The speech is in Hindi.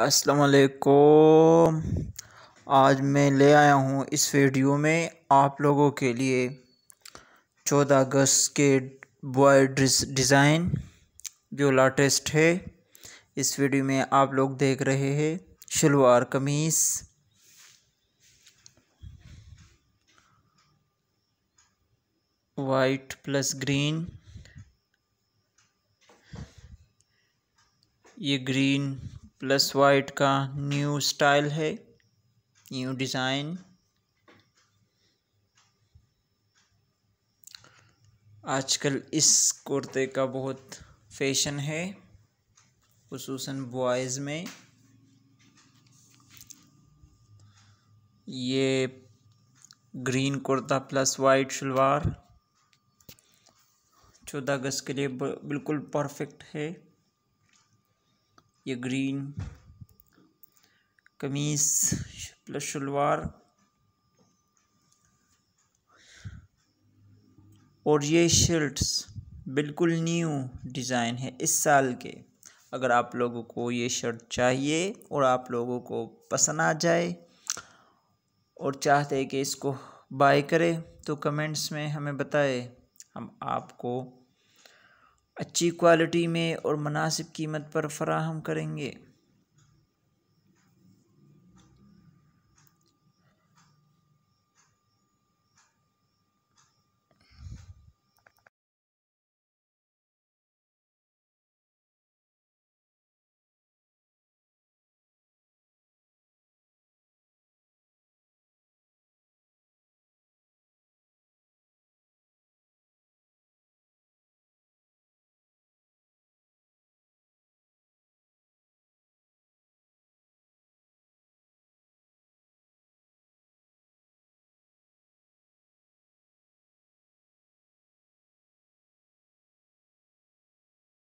अस्सलाम वालेकुम आज मैं ले आया हूँ इस वीडियो में आप लोगों के लिए 14 अगस्त के बॉय डिज़ाइन जो लाटेस्ट है इस वीडियो में आप लोग देख रहे हैं shalwar kameez white plus green ये ग्रीन प्लस वाइट का न्यू स्टाइल है न्यू डिज़ाइन आजकल इस कुर्ते का बहुत फैशन है खसूस बॉयज़ में ये green kurta plus white shalwar चौदह अगस्त के लिए बिल्कुल परफेक्ट है ये ग्रीन कमीज प्लस शलवार और ये शर्ट्स बिल्कुल न्यू डिज़ाइन है इस साल के अगर आप लोगों को ये शर्ट चाहिए और आप लोगों को पसंद आ जाए और चाहते हैं कि इसको बाय करें तो कमेंट्स में हमें बताएं हम आपको अच्छी क्वालिटी में और मुनासिब कीमत पर फराहम करेंगे